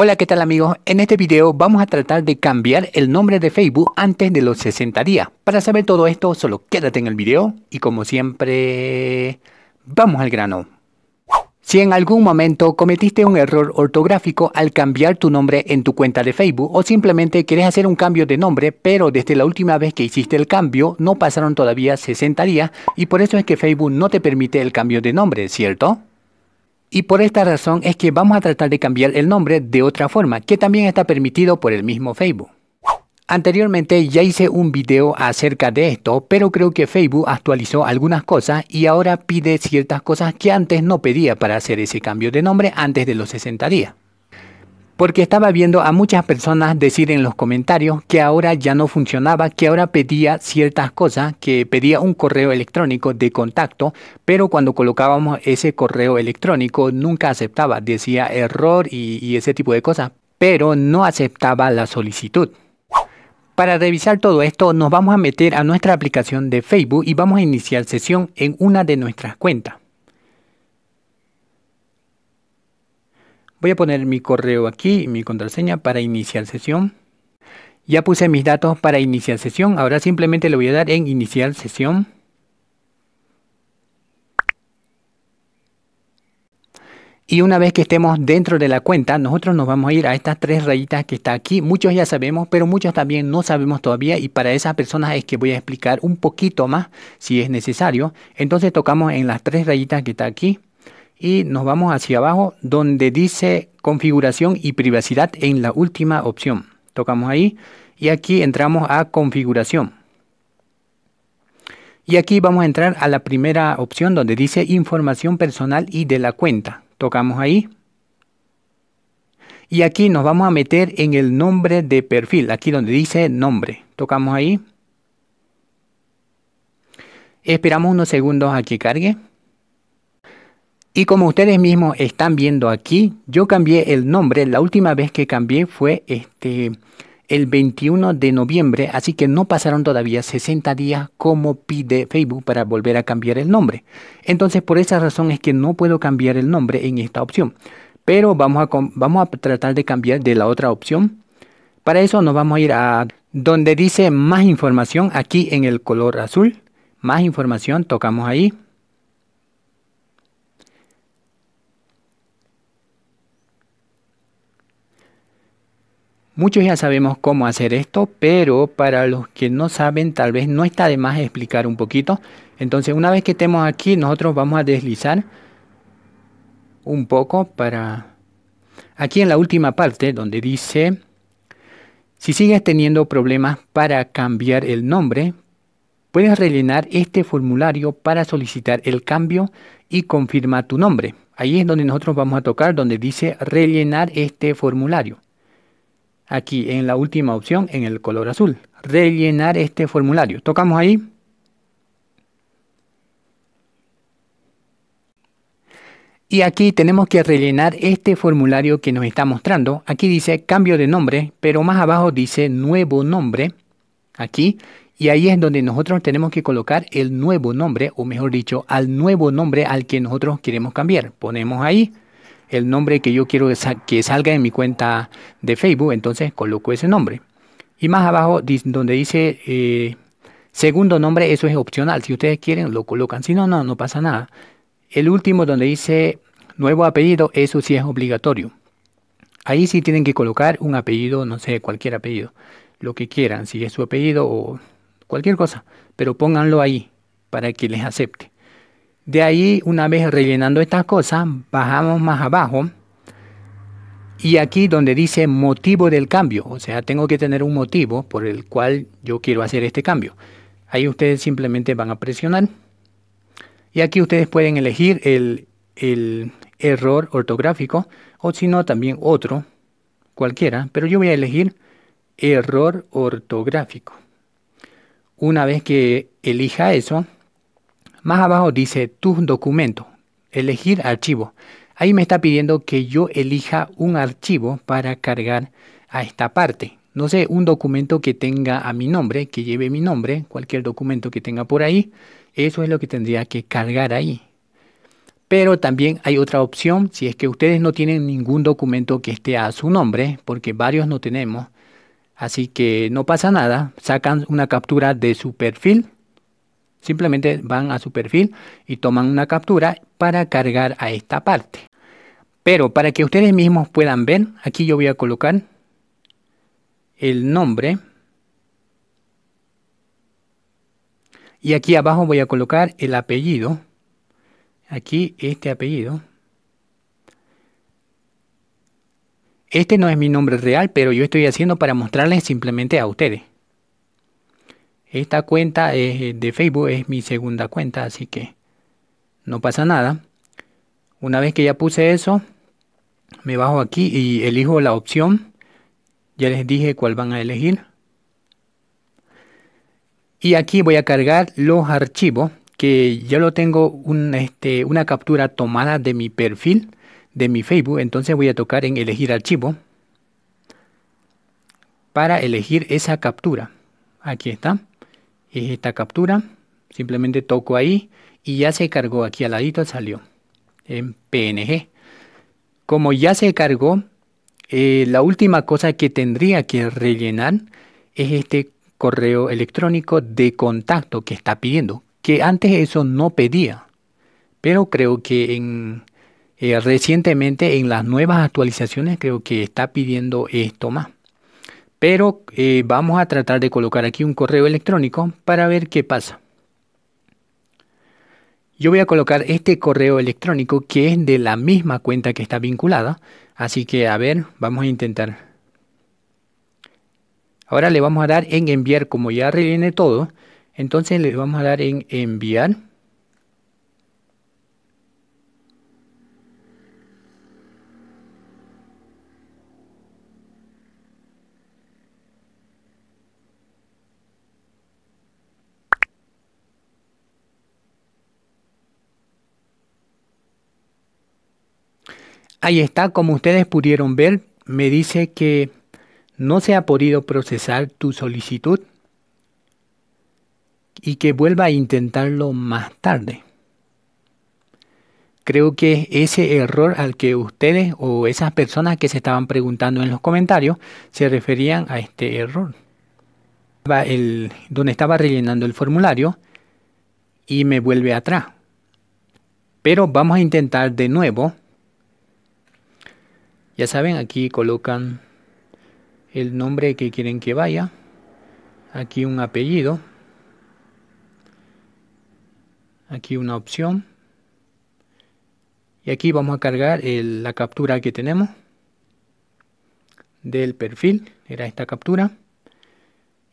Hola, ¿qué tal amigos? En este video vamos a tratar de cambiar el nombre de Facebook antes de los 60 días. Para saber todo esto, solo quédate en el video y como siempre, vamos al grano. Si en algún momento cometiste un error ortográfico al cambiar tu nombre en tu cuenta de Facebook o simplemente quieres hacer un cambio de nombre pero desde la última vez que hiciste el cambio no pasaron todavía 60 días y por eso es que Facebook no te permite el cambio de nombre, ¿cierto? Y por esta razón es que vamos a tratar de cambiar el nombre de otra forma, que también está permitido por el mismo Facebook. Anteriormente ya hice un video acerca de esto, pero creo que Facebook actualizó algunas cosas y ahora pide ciertas cosas que antes no pedía para hacer ese cambio de nombre antes de los 60 días porque estaba viendo a muchas personas decir en los comentarios que ahora ya no funcionaba, que ahora pedía ciertas cosas, que pedía un correo electrónico de contacto, pero cuando colocábamos ese correo electrónico nunca aceptaba, decía error y, ese tipo de cosas, pero no aceptaba la solicitud. Para revisar todo esto nos vamos a meter a nuestra aplicación de Facebook y vamos a iniciar sesión en una de nuestras cuentas. Voy a poner mi correo aquí, mi contraseña para iniciar sesión. Ya puse mis datos para iniciar sesión. Ahora simplemente le voy a dar en iniciar sesión. Y una vez que estemos dentro de la cuenta, nosotros nos vamos a ir a estas tres rayitas que está aquí. Muchos ya sabemos, pero muchos también no sabemos todavía. Y para esas personas es que voy a explicar un poquito más si es necesario. Entonces tocamos en las tres rayitas que está aquí y nos vamos hacia abajo donde dice configuración y privacidad en la última opción. Tocamos ahí y aquí entramos a configuración. Y aquí vamos a entrar a la primera opción donde dice información personal y de la cuenta. Tocamos ahí. Y aquí nos vamos a meter en el nombre de perfil, aquí donde dice nombre. Tocamos ahí. Esperamos unos segundos a que cargue. Y como ustedes mismos están viendo aquí, yo cambié el nombre. La última vez que cambié fue este el 21 de noviembre, así que no pasaron todavía 60 días como pide Facebook para volver a cambiar el nombre. Entonces, por esa razón es que no puedo cambiar el nombre en esta opción. Pero vamos a, vamos a tratar de cambiar de la otra opción. Para eso nos vamos a ir a donde dice más información, aquí en el color azul. Más información, tocamos ahí. Muchos ya sabemos cómo hacer esto, pero para los que no saben, tal vez no está de más explicar un poquito. Entonces, una vez que estemos aquí, nosotros vamos a deslizar un poco para... Aquí en la última parte, donde dice, si sigues teniendo problemas para cambiar el nombre, puedes rellenar este formulario para solicitar el cambio y confirma tu nombre. Ahí es donde nosotros vamos a tocar, donde dice rellenar este formulario aquí en la última opción en el color azul. Rellenar este formulario. Tocamos ahí. Y aquí tenemos que rellenar este formulario que nos está mostrando. Aquí dice cambio de nombre, pero más abajo dice nuevo nombre. Aquí. Y ahí es donde nosotros tenemos que colocar el nuevo nombre, o mejor dicho, al nuevo nombre al que nosotros queremos cambiar. Ponemos ahí el nombre que yo quiero que salga en mi cuenta de Facebook, entonces coloco ese nombre. Y más abajo donde dice eh, segundo nombre, eso es opcional. Si ustedes quieren, lo colocan. Si no, no, no pasa nada. El último donde dice nuevo apellido, eso sí es obligatorio. Ahí sí tienen que colocar un apellido, no sé, cualquier apellido. Lo que quieran, si es su apellido o cualquier cosa. Pero pónganlo ahí para que les acepte. De ahí, una vez rellenando estas cosas, bajamos más abajo. Y aquí donde dice motivo del cambio, o sea, tengo que tener un motivo por el cual yo quiero hacer este cambio. Ahí ustedes simplemente van a presionar. Y aquí ustedes pueden elegir el, el error ortográfico o si no también otro, cualquiera, pero yo voy a elegir error ortográfico. Una vez que elija eso, más abajo dice tus documento, elegir archivo. Ahí me está pidiendo que yo elija un archivo para cargar a esta parte. No sé, un documento que tenga a mi nombre, que lleve mi nombre, cualquier documento que tenga por ahí, eso es lo que tendría que cargar ahí. Pero también hay otra opción, si es que ustedes no tienen ningún documento que esté a su nombre, porque varios no tenemos, así que no pasa nada, sacan una captura de su perfil Simplemente van a su perfil y toman una captura para cargar a esta parte. Pero para que ustedes mismos puedan ver, aquí yo voy a colocar el nombre. Y aquí abajo voy a colocar el apellido. Aquí este apellido. Este no es mi nombre real, pero yo estoy haciendo para mostrarles simplemente a ustedes. Esta cuenta eh, de Facebook es mi segunda cuenta, así que no pasa nada. Una vez que ya puse eso, me bajo aquí y elijo la opción. Ya les dije cuál van a elegir. Y aquí voy a cargar los archivos que yo lo tengo este, una captura tomada de mi perfil de mi Facebook. Entonces voy a tocar en elegir archivo para elegir esa captura. Aquí está es eh, esta captura. Simplemente toco ahí y ya se cargó. Aquí al ladito salió en PNG. Como ya se cargó, eh, la última cosa que tendría que rellenar es este correo electrónico de contacto que está pidiendo, que antes eso no pedía, pero creo que en, eh, recientemente en las nuevas actualizaciones creo que está pidiendo esto más pero eh, vamos a tratar de colocar aquí un correo electrónico para ver qué pasa. Yo voy a colocar este correo electrónico que es de la misma cuenta que está vinculada, así que a ver, vamos a intentar. Ahora le vamos a dar en enviar, como ya rellené todo, entonces le vamos a dar en enviar. Ahí está, como ustedes pudieron ver, me dice que no se ha podido procesar tu solicitud y que vuelva a intentarlo más tarde. Creo que ese error al que ustedes o esas personas que se estaban preguntando en los comentarios se referían a este error. El, donde estaba rellenando el formulario y me vuelve atrás. Pero vamos a intentar de nuevo ya saben, aquí colocan el nombre que quieren que vaya. Aquí un apellido. Aquí una opción. Y aquí vamos a cargar la captura que tenemos del perfil. Era esta captura.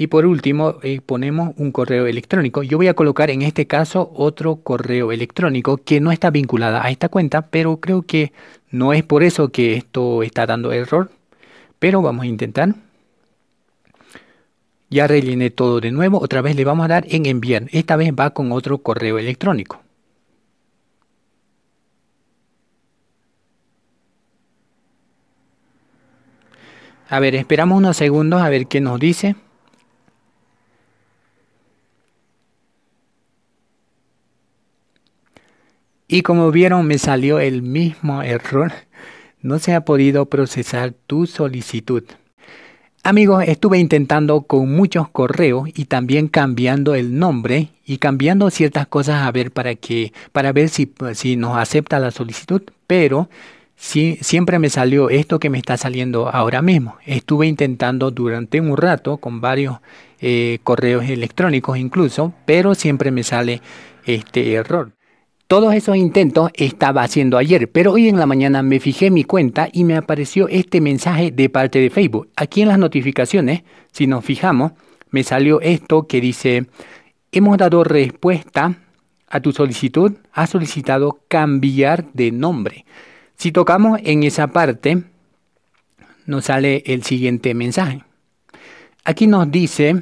Y por último, eh, ponemos un correo electrónico. Yo voy a colocar en este caso otro correo electrónico que no está vinculada a esta cuenta, pero creo que no es por eso que esto está dando error. Pero vamos a intentar. Ya rellené todo de nuevo. Otra vez le vamos a dar en enviar. Esta vez va con otro correo electrónico. A ver, esperamos unos segundos a ver qué nos dice. Y como vieron, me salió el mismo error. No se ha podido procesar tu solicitud. Amigos, estuve intentando con muchos correos y también cambiando el nombre y cambiando ciertas cosas a ver para que para ver si, nos acepta la solicitud, pero si, siempre me salió esto que me está saliendo ahora mismo. Estuve intentando durante un rato con varios eh, correos electrónicos incluso, pero siempre me sale este error. Todos esos intentos estaba haciendo ayer, pero hoy en la mañana me fijé en mi cuenta y me apareció este mensaje de parte de Facebook. Aquí en las notificaciones, si nos fijamos, me salió esto que dice, hemos dado respuesta a tu solicitud, has solicitado cambiar de nombre. Si tocamos en esa parte, nos sale el siguiente mensaje. Aquí nos dice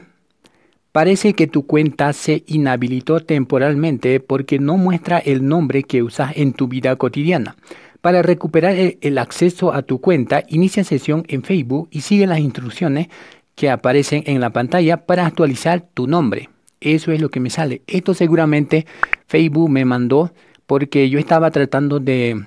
Parece que tu cuenta se inhabilitó temporalmente porque no muestra el nombre que usas en tu vida cotidiana. Para recuperar el acceso a tu cuenta, inicia sesión en Facebook y sigue las instrucciones que aparecen en la pantalla para actualizar tu nombre. Eso es lo que me sale. Esto seguramente Facebook me mandó porque yo estaba tratando de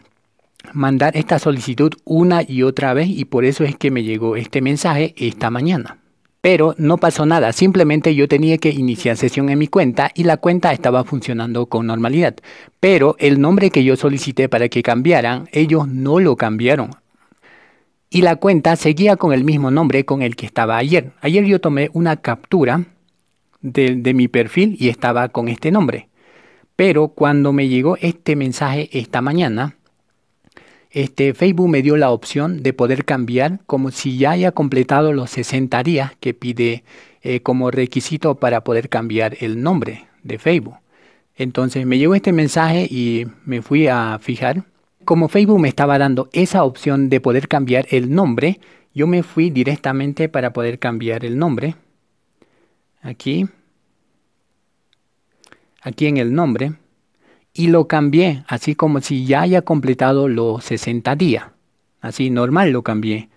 mandar esta solicitud una y otra vez y por eso es que me llegó este mensaje esta mañana pero no pasó nada, simplemente yo tenía que iniciar sesión en mi cuenta y la cuenta estaba funcionando con normalidad, pero el nombre que yo solicité para que cambiaran, ellos no lo cambiaron. Y la cuenta seguía con el mismo nombre con el que estaba ayer. Ayer yo tomé una captura de, de mi perfil y estaba con este nombre. Pero cuando me llegó este mensaje esta mañana, este, Facebook me dio la opción de poder cambiar como si ya haya completado los 60 días que pide eh, como requisito para poder cambiar el nombre de Facebook. Entonces me llegó este mensaje y me fui a fijar. Como Facebook me estaba dando esa opción de poder cambiar el nombre, yo me fui directamente para poder cambiar el nombre. Aquí. Aquí en el nombre y lo cambié, así como si ya haya completado los 60 días. Así normal lo cambié.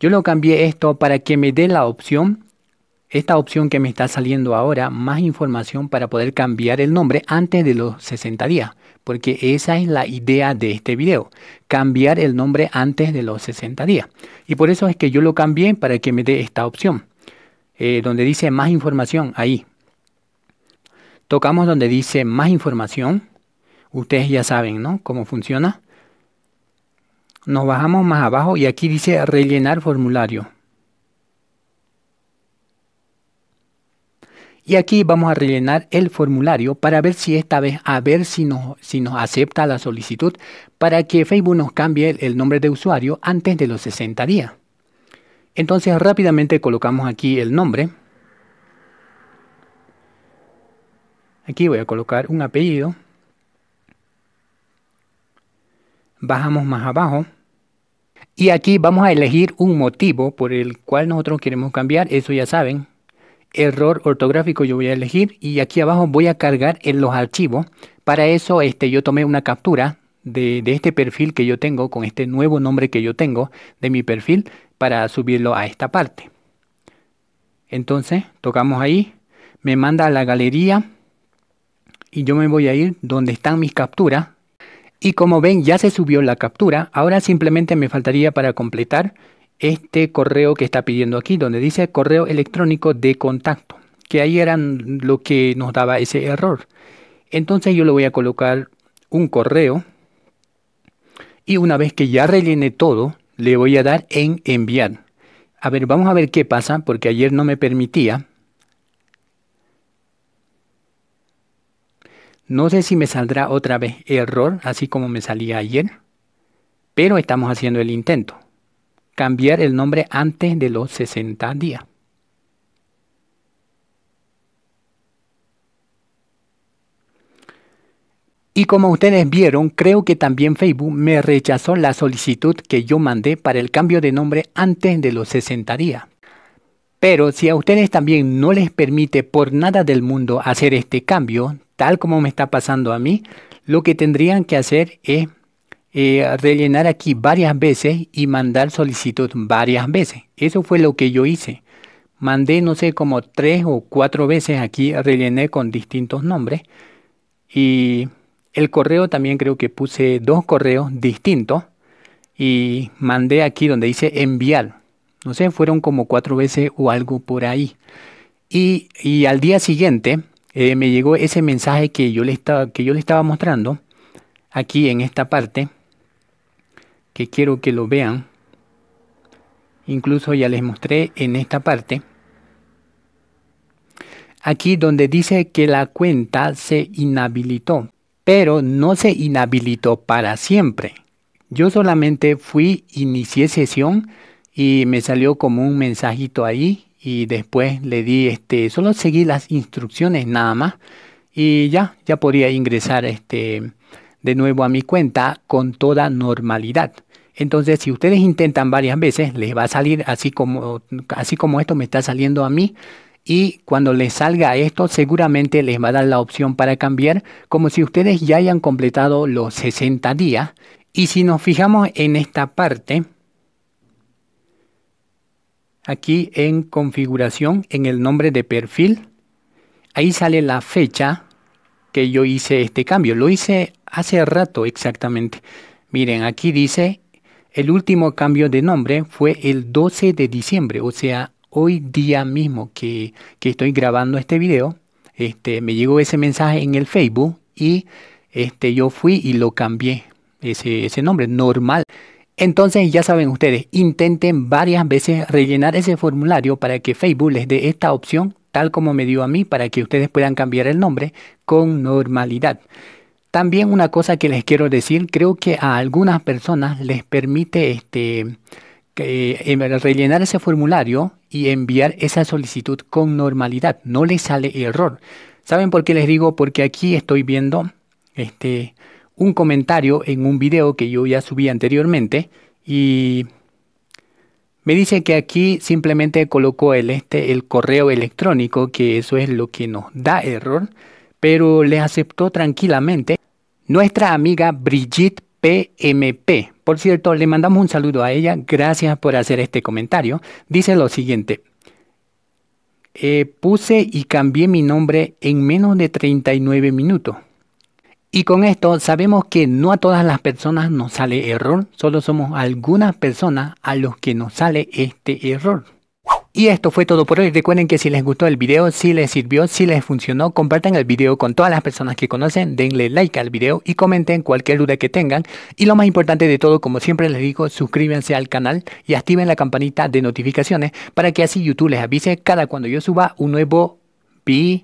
Yo lo cambié esto para que me dé la opción, esta opción que me está saliendo ahora, más información para poder cambiar el nombre antes de los 60 días. Porque esa es la idea de este video, cambiar el nombre antes de los 60 días. Y por eso es que yo lo cambié para que me dé esta opción, eh, donde dice más información, ahí. Tocamos donde dice más información Ustedes ya saben, ¿no? Cómo funciona. Nos bajamos más abajo y aquí dice rellenar formulario. Y aquí vamos a rellenar el formulario para ver si esta vez, a ver si nos, si nos acepta la solicitud para que Facebook nos cambie el nombre de usuario antes de los 60 días. Entonces rápidamente colocamos aquí el nombre. Aquí voy a colocar un apellido. bajamos más abajo. Y aquí vamos a elegir un motivo por el cual nosotros queremos cambiar, eso ya saben. Error ortográfico yo voy a elegir y aquí abajo voy a cargar en los archivos. Para eso este, yo tomé una captura de, de este perfil que yo tengo, con este nuevo nombre que yo tengo de mi perfil, para subirlo a esta parte. Entonces, tocamos ahí, me manda a la galería y yo me voy a ir donde están mis capturas y como ven, ya se subió la captura. Ahora simplemente me faltaría para completar este correo que está pidiendo aquí, donde dice correo electrónico de contacto, que ahí era lo que nos daba ese error. Entonces yo le voy a colocar un correo y una vez que ya rellene todo, le voy a dar en enviar. A ver, vamos a ver qué pasa, porque ayer no me permitía. No sé si me saldrá otra vez error, así como me salía ayer, pero estamos haciendo el intento. Cambiar el nombre antes de los 60 días. Y como ustedes vieron, creo que también Facebook me rechazó la solicitud que yo mandé para el cambio de nombre antes de los 60 días. Pero si a ustedes también no les permite por nada del mundo hacer este cambio, tal como me está pasando a mí, lo que tendrían que hacer es eh, rellenar aquí varias veces y mandar solicitud varias veces. Eso fue lo que yo hice. Mandé, no sé, como tres o cuatro veces aquí, rellené con distintos nombres. Y el correo también creo que puse dos correos distintos. Y mandé aquí donde dice enviar. No sé, fueron como cuatro veces o algo por ahí. Y, y al día siguiente eh, me llegó ese mensaje que yo, le estaba, que yo le estaba mostrando aquí en esta parte, que quiero que lo vean. Incluso ya les mostré en esta parte. Aquí donde dice que la cuenta se inhabilitó, pero no se inhabilitó para siempre. Yo solamente fui, inicié sesión y me salió como un mensajito ahí y después le di este, solo seguí las instrucciones nada más y ya, ya podía ingresar este, de nuevo a mi cuenta con toda normalidad. Entonces, si ustedes intentan varias veces, les va a salir así como, así como esto me está saliendo a mí. Y cuando les salga esto, seguramente les va a dar la opción para cambiar, como si ustedes ya hayan completado los 60 días. Y si nos fijamos en esta parte, aquí en configuración, en el nombre de perfil, ahí sale la fecha que yo hice este cambio. Lo hice hace rato exactamente. Miren, aquí dice, el último cambio de nombre fue el 12 de diciembre, o sea, hoy día mismo que, estoy grabando este video, este, me llegó ese mensaje en el Facebook y este, yo fui y lo cambié, ese, ese nombre normal. Entonces ya saben ustedes, intenten varias veces rellenar ese formulario para que Facebook les dé esta opción, tal como me dio a mí, para que ustedes puedan cambiar el nombre con normalidad. También una cosa que les quiero decir, creo que a algunas personas les permite este, em, rellenar ese formulario y enviar esa solicitud con normalidad, no les sale error. ¿Saben por qué les digo? Porque aquí estoy viendo este, un comentario en un video que yo ya subí anteriormente y me dice que aquí simplemente colocó el, este, el correo electrónico, que eso es lo que nos da error, pero les aceptó tranquilamente nuestra amiga Brigitte PMP. Por cierto, le mandamos un saludo a ella, gracias por hacer este comentario. Dice lo siguiente, eh, puse y cambié mi nombre en menos de 39 minutos. Y con esto sabemos que no a todas las personas nos sale error, solo somos algunas personas a los que nos sale este error. Y esto fue todo por hoy. Recuerden que si les gustó el video, si les sirvió, si les funcionó, compartan el video con todas las personas que conocen, denle like al video y comenten cualquier duda que tengan. Y lo más importante de todo, como siempre les digo, suscríbanse al canal y activen la campanita de notificaciones para que así YouTube les avise cada cuando yo suba un nuevo video.